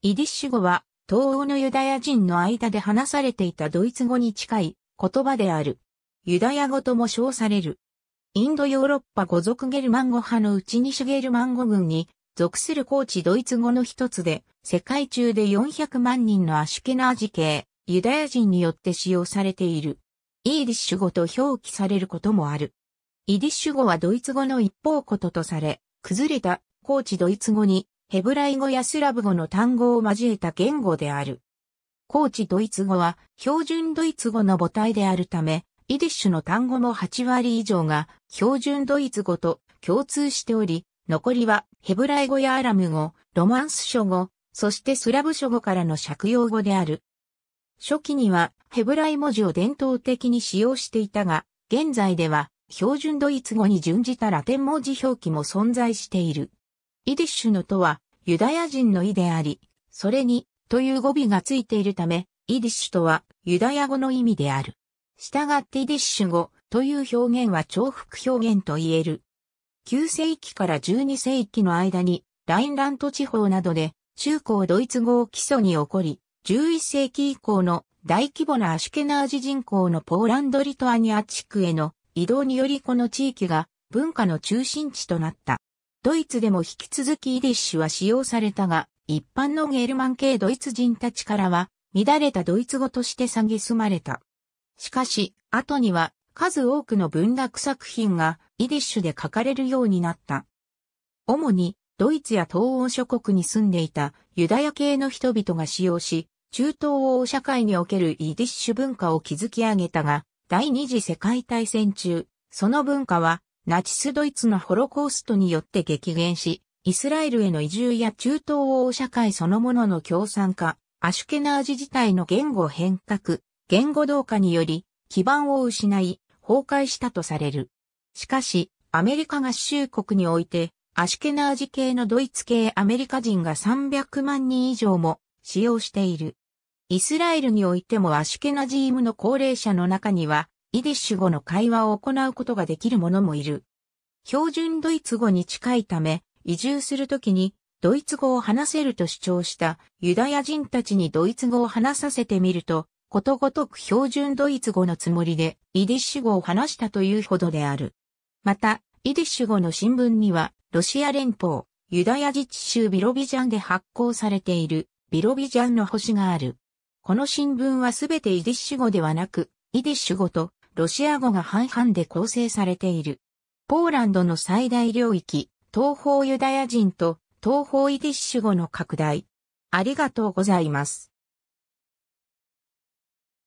イディッシュ語は、東欧のユダヤ人の間で話されていたドイツ語に近い言葉である。ユダヤ語とも称される。インドヨーロッパ語族ゲルマン語派のうちュゲルマン語群に属する高知ドイツ語の一つで、世界中で400万人のアシュケナージ系、ユダヤ人によって使用されている。イーディッシュ語と表記されることもある。イディッシュ語はドイツ語の一方こととされ、崩れた高知ドイツ語にヘブライ語やスラブ語の単語を交えた言語である。高知ドイツ語は標準ドイツ語の母体であるため、イディッシュの単語も8割以上が標準ドイツ語と共通しており、残りはヘブライ語やアラム語、ロマンス書語、そしてスラブ書語からの借用語である。初期にはヘブライ文字を伝統的に使用していたが、現在では標準ドイツ語に準じたラテン文字表記も存在している。イディッシュのとは、ユダヤ人の意であり、それに、という語尾がついているため、イディッシュとは、ユダヤ語の意味である。従ってイディッシュ語という表現は重複表現と言える。9世紀から12世紀の間に、ラインラント地方などで、中高ドイツ語を基礎に起こり、11世紀以降の大規模なアシュケナージ人口のポーランド・リトアニア地区への移動によりこの地域が文化の中心地となった。ドイツでも引き続きイディッシュは使用されたが、一般のゲルマン系ドイツ人たちからは、乱れたドイツ語として蔑まれた。しかし、後には数多くの文学作品がイディッシュで書かれるようになった。主にドイツや東欧諸国に住んでいたユダヤ系の人々が使用し、中東欧社会におけるイディッシュ文化を築き上げたが、第二次世界大戦中、その文化はナチスドイツのホロコーストによって激減し、イスラエルへの移住や中東欧社会そのものの共産化、アシュケナージ自体の言語変革、言語同化により、基盤を失い、崩壊したとされる。しかし、アメリカ合衆国において、アシュケナージ系のドイツ系アメリカ人が300万人以上も使用している。イスラエルにおいてもアシュケナジームの高齢者の中には、イディッシュ語の会話を行うことができる者もいる。標準ドイツ語に近いため、移住するときにドイツ語を話せると主張したユダヤ人たちにドイツ語を話させてみると、ことごとく標準ドイツ語のつもりでイディッシュ語を話したというほどである。また、イディッシュ語の新聞には、ロシア連邦、ユダヤ自治州ビロビジャンで発行されているビロビジャンの星がある。この新聞はすべてイディッシュ語ではなく、イディッシュ語とロシア語が半々で構成されている。ポーランドの最大領域、東方ユダヤ人と東方イディッシュ語の拡大。ありがとうございます。